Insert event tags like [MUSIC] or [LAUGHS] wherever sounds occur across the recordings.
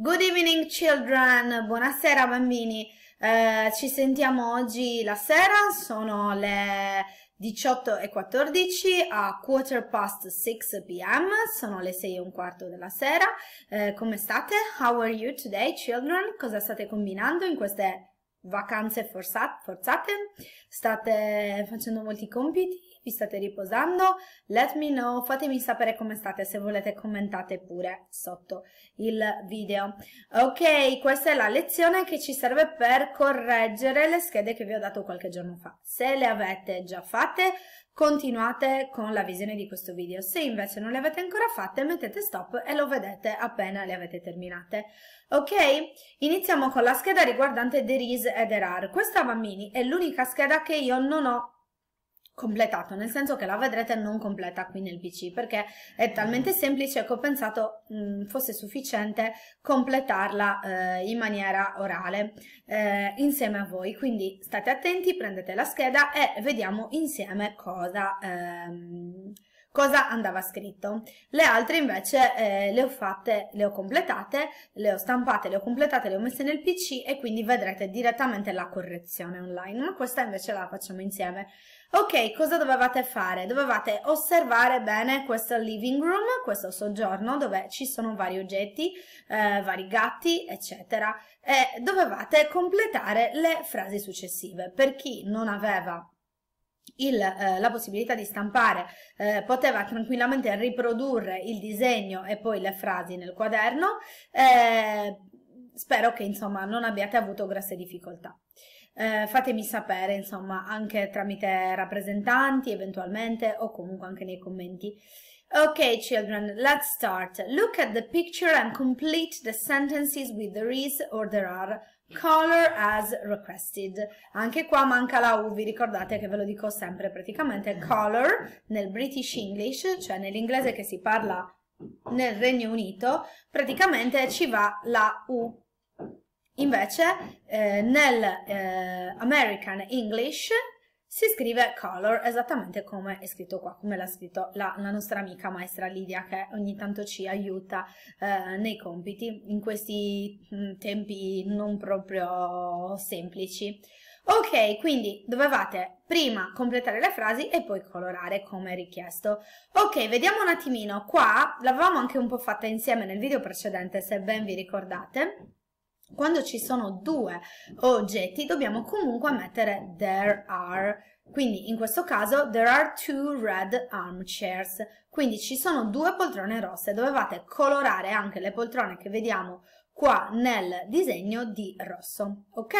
Good evening children, buonasera bambini, eh, ci sentiamo oggi la sera, sono le 18.14 a quarter past 6 pm, sono le 6 e un quarto della sera. Eh, come state? How are you today children? Cosa state combinando in queste vacanze forzate? State facendo molti compiti? vi state riposando, let me know, fatemi sapere come state, se volete commentate pure sotto il video. Ok, questa è la lezione che ci serve per correggere le schede che vi ho dato qualche giorno fa. Se le avete già fatte, continuate con la visione di questo video. Se invece non le avete ancora fatte, mettete stop e lo vedete appena le avete terminate. Ok? Iniziamo con la scheda riguardante There is e There Questa, bambini, è l'unica scheda che io non ho completato, nel senso che la vedrete non completa qui nel PC perché è talmente mm. semplice che ho pensato mh, mm, fosse sufficiente completarla eh, in maniera orale eh, insieme a voi, quindi state attenti, prendete la scheda e vediamo insieme cosa... Ehm, cosa andava scritto. Le altre invece eh, le ho fatte, le ho completate, le ho stampate, le ho completate, le ho messe nel PC e quindi vedrete direttamente la correzione online, ma questa invece la facciamo insieme. Ok, cosa dovevate fare? Dovevate osservare bene questo living room, questo soggiorno dove ci sono vari oggetti, eh, vari gatti, eccetera, e dovevate completare le frasi successive. Per chi non aveva il, eh, la possibilità di stampare eh, poteva tranquillamente riprodurre il disegno e poi le frasi nel quaderno. Eh, spero che insomma non abbiate avuto grosse difficoltà. Eh, fatemi sapere insomma anche tramite rappresentanti eventualmente o comunque anche nei commenti Okay, children, let's start. Look at the picture and complete the sentences with there is or there are color as requested. Anche qua manca la U, vi ricordate che ve lo dico sempre praticamente. Color nel British English, cioè nell'inglese che si parla nel Regno Unito, praticamente ci va la U. Invece eh, nel eh, American English si scrive color esattamente come è scritto qua, come l'ha scritto la, la, nostra amica maestra Lidia che ogni tanto ci aiuta eh, nei compiti in questi mm, tempi non proprio semplici. Ok, quindi dovevate prima completare le frasi e poi colorare come richiesto. Ok, vediamo un attimino, qua l'avevamo anche un po' fatta insieme nel video precedente se ben vi ricordate. Quando ci sono due oggetti dobbiamo comunque mettere there are, quindi in questo caso there are two red armchairs, quindi ci sono due poltrone rosse, dovevate colorare anche le poltrone che vediamo qua nel disegno di rosso, ok?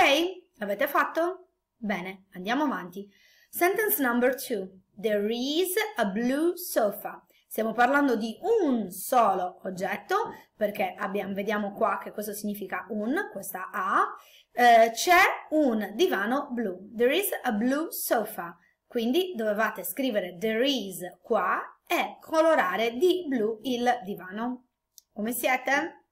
L'avete fatto? Bene, andiamo avanti. Sentence number two, there is a blue sofa. Stiamo parlando di un solo oggetto, perché abbiamo, vediamo qua che cosa significa un, questa A. Eh, C'è un divano blu. There is a blue sofa. Quindi dovevate scrivere there is qua e colorare di blu il divano. Come siete?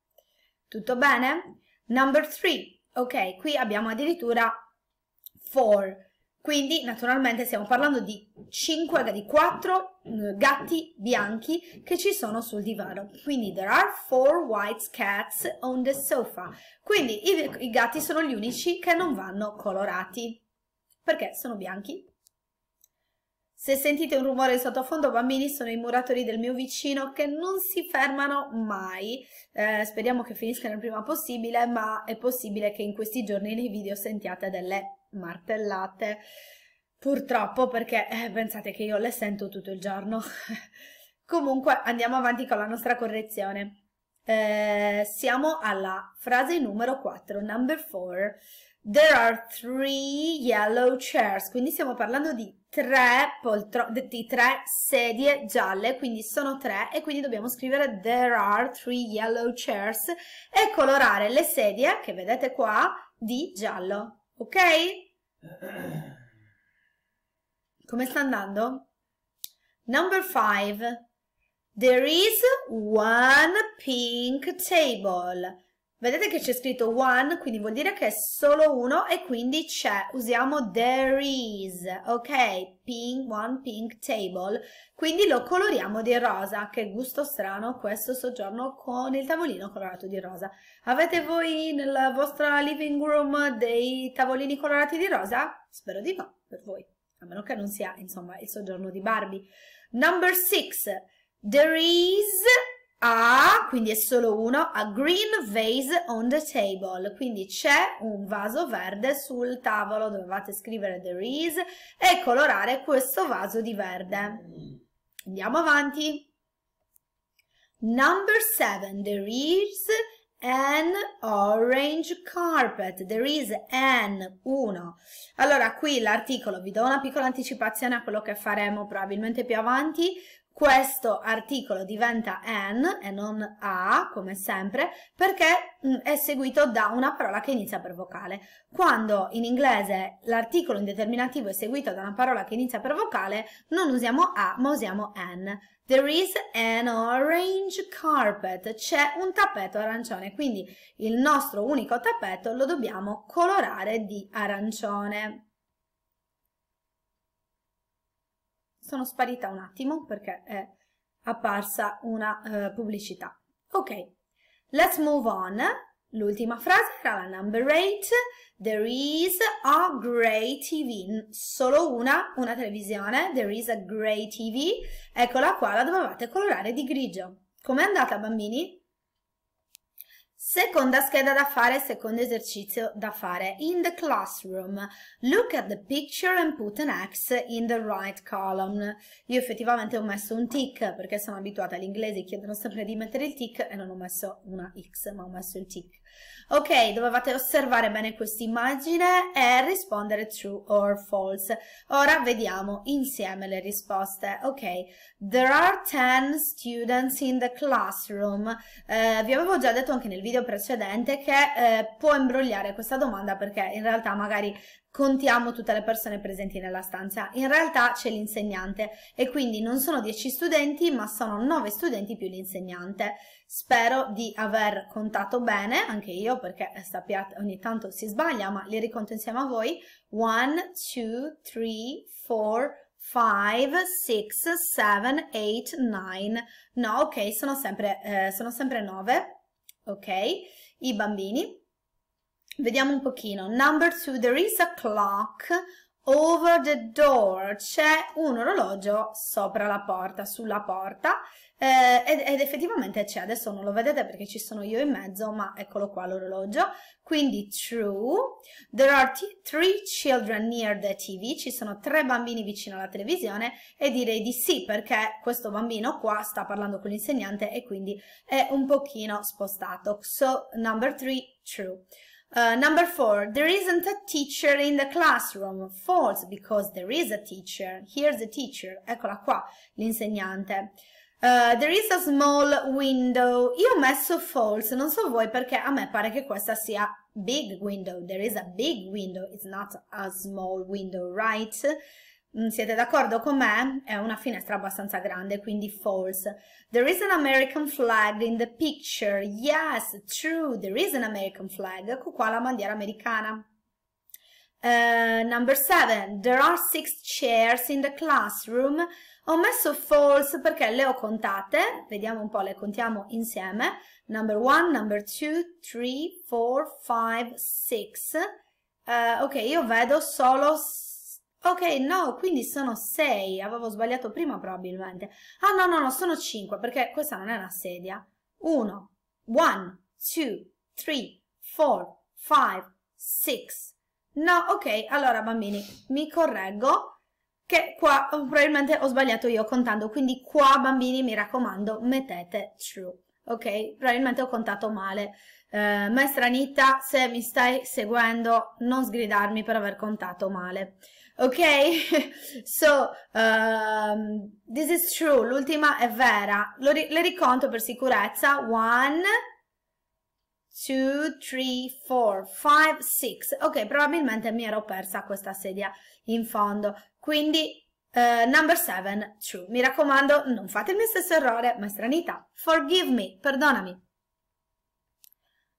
Tutto bene? Number three. Ok, qui abbiamo addirittura for. Quindi naturalmente stiamo parlando di 5, di 4 mm, gatti bianchi che ci sono sul divano. Quindi there are 4 white cats on the sofa. Quindi i, i gatti sono gli unici che non vanno colorati perché sono bianchi se sentite un rumore in sottofondo, bambini, sono i muratori del mio vicino che non si fermano mai. Eh, speriamo che finiscano il prima possibile, ma è possibile che in questi giorni nei video sentiate delle martellate. Purtroppo, perché eh, pensate che io le sento tutto il giorno. [LAUGHS] Comunque, andiamo avanti con la nostra correzione. Eh, siamo alla frase numero 4, number 4. There are three yellow chairs, quindi stiamo parlando di tre, poltro- di tre sedie gialle, quindi sono tre e quindi dobbiamo scrivere there are three yellow chairs e colorare le sedie, che vedete qua, di giallo, ok? [CLEARS THROAT] Come sta andando? Number five, There is one pink table. Vedete che c'è scritto one, quindi vuol dire che è solo uno e quindi c'è, usiamo there is, ok? Pink, one pink table, quindi lo coloriamo di rosa, che gusto strano questo soggiorno con il tavolino colorato di rosa. Avete voi nella vostra living room dei tavolini colorati di rosa? Spero di no, per voi, a meno che non sia, insomma, il soggiorno di Barbie. Number six, there is a, quindi è solo uno, a green vase on the table, quindi c'è un vaso verde sul tavolo, dovevate scrivere there is e colorare questo vaso di verde. Andiamo avanti. Number 7, there is an orange carpet. There is an, uno. Allora, qui l'articolo, vi do una piccola anticipazione a quello che faremo probabilmente più avanti questo articolo diventa an e non a, come sempre, perché mm, è seguito da una parola che inizia per vocale. Quando in inglese l'articolo indeterminativo è seguito da una parola che inizia per vocale, non usiamo a, ma usiamo an. There is an orange carpet, c'è un tappeto arancione, quindi il nostro unico tappeto lo dobbiamo colorare di arancione. sono sparita un attimo perché è apparsa una uh, pubblicità. Ok, let's move on. L'ultima frase era la number 8. There is a grey TV. Solo una, una televisione. There is a grey TV. Eccola qua, la dovevate colorare di grigio. Com'è andata, bambini? Seconda scheda da fare, secondo esercizio da fare. In the classroom, look at the picture and put an X in the right column. Io effettivamente ho messo un tick perché sono abituata all'inglese, chiedono sempre di mettere il tick e non ho messo una X ma ho messo il tick. Ok, dovevate osservare bene questa immagine e rispondere true or false. Ora vediamo insieme le risposte. Ok, there are 10 students in the classroom. Eh, vi avevo già detto anche nel video precedente che eh, può imbrogliare questa domanda perché in realtà magari contiamo tutte le persone presenti nella stanza. In realtà c'è l'insegnante e quindi non sono 10 studenti ma sono 9 studenti più l'insegnante. Spero di aver contato bene, anche io, perché sappiate, ogni tanto si sbaglia, ma li riconto insieme a voi. 1, 2, 3, 4, 5, 6, 7, 8, 9. No, ok, sono sempre, eh, sono sempre 9. Ok, i bambini. Vediamo un pochino. Number 2, there is a clock over the door, c'è un orologio sopra la porta, sulla porta eh, ed, ed, effettivamente c'è, adesso non lo vedete perché ci sono io in mezzo, ma eccolo qua l'orologio, quindi true, there are three children near the TV, ci sono tre bambini vicino alla televisione e direi di sì perché questo bambino qua sta parlando con l'insegnante e quindi è un pochino spostato, so number three, true. Uh, number four, there isn't a teacher in the classroom. False, because there is a teacher. Here's the teacher. Eccola qua, l'insegnante. Uh, there is a small window. Io ho messo false, non so voi perché a me pare che questa sia big window. There is a big window, it's not a small window, right? Mm, siete d'accordo con me? È una finestra abbastanza grande, quindi false. There is an American flag in the picture. Yes, true, there is an American flag. Ecco qua la bandiera americana. Uh, number seven. There are six chairs in the classroom. Ho messo false perché le ho contate. Vediamo un po', le contiamo insieme. Number one, number 2, 3, 4, 5, 6. ok, io vedo solo 6 Ok, no, quindi sono 6, avevo sbagliato prima probabilmente. Ah no, no, no, sono 5 perché questa non è una sedia. 1, 1, 2, 3, 4, 5, 6. No, ok, allora bambini, mi correggo che qua oh, probabilmente ho sbagliato io contando, quindi qua bambini mi raccomando mettete true, ok? Probabilmente ho contato male. Eh, maestra Anita, se mi stai seguendo non sgridarmi per aver contato male ok? [LAUGHS] so, um, this is true, l'ultima è vera. Lo, ri le riconto per sicurezza. One, two, three, four, five, six. Ok, probabilmente mi ero persa questa sedia in fondo. Quindi, uh, number seven, true. Mi raccomando, non fate il mio stesso errore, ma stranità. Forgive me, perdonami.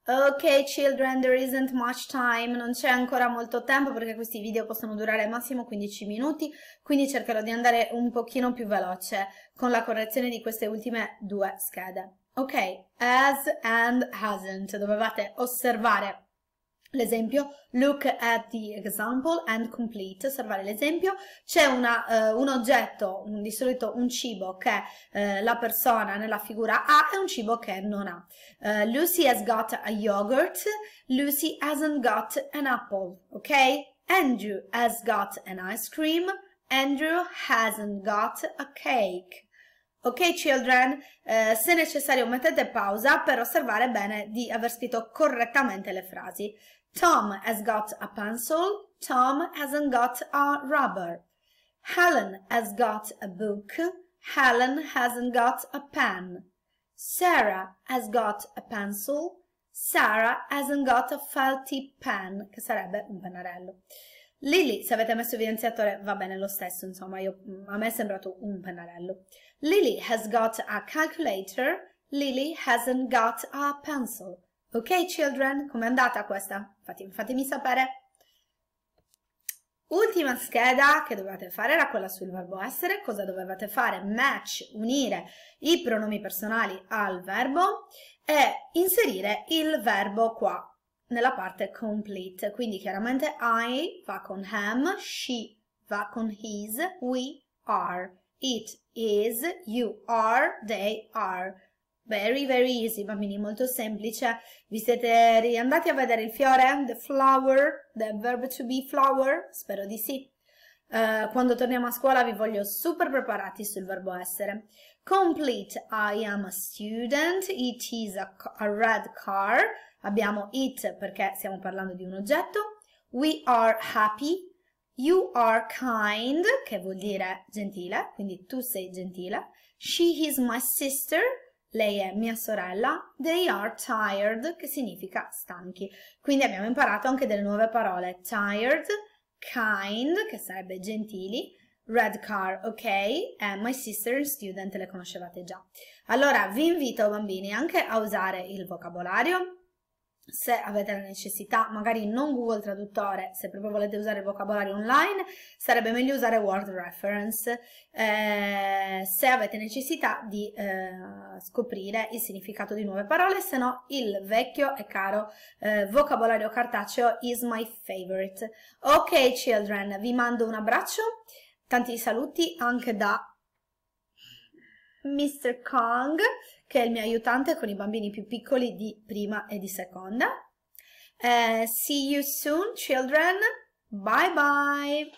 Ok children, there isn't much time, non c'è ancora molto tempo perché questi video possono durare massimo 15 minuti, quindi cercherò di andare un pochino più veloce con la correzione di queste ultime due schede. Ok, as and hasn't, dovevate osservare L'esempio, look at the example and complete, osservare l'esempio, c'è eh, un oggetto, un, di solito un cibo che eh, la persona nella figura ha e un cibo che non ha. Uh, Lucy has got a yogurt, Lucy hasn't got an apple, ok? Andrew has got an ice cream, Andrew hasn't got a cake. Ok children, eh, se necessario mettete pausa per osservare bene di aver scritto correttamente le frasi. Tom has got a pencil, Tom hasn't got a rubber. Helen has got a book, Helen hasn't got a pen. Sarah has got a pencil, Sarah hasn't got a felty pen, che sarebbe un pennarello. Lily, se avete messo evidenziatore va bene lo stesso, insomma, io, mm, a me è sembrato un pennarello. Lily has got a calculator, Lily hasn't got a pencil. Ok children, com'è andata questa? Fate, fatemi sapere. Ultima scheda che dovevate fare era quella sul verbo essere, cosa dovevate fare? Match, unire i pronomi personali al verbo e inserire il verbo qua, nella parte complete, quindi chiaramente I va con him, she va con his, we are, it is, you are, they are. Very, very easy, bambini, molto semplice. Vi siete riandati a vedere il fiore? The flower, the verb to be flower? Spero di sì. Uh, quando torniamo a scuola vi voglio super preparati sul verbo essere. Complete, I am a student, it is a, a red car, Abbiamo it perché stiamo parlando di un oggetto, we are happy, you are kind, che vuol dire gentile, quindi tu sei gentile, she is my sister, lei è mia sorella, they are tired, che significa stanchi. Quindi abbiamo imparato anche delle nuove parole, tired, kind, che sarebbe gentili, red car, ok, And my sister student le conoscevate già. Allora vi invito bambini anche a usare il vocabolario, se avete la necessità, magari non Google Traduttore, se proprio volete usare il vocabolario online, sarebbe meglio usare Word Reference eh, se avete necessità di eh, scoprire il significato di nuove parole, se no il vecchio e caro eh, vocabolario cartaceo is my favorite. Ok children, vi mando un abbraccio, tanti saluti anche da Mr. Kong che è il mio aiutante con i bambini più piccoli di prima e di seconda. Uh, see you soon, children. Bye bye.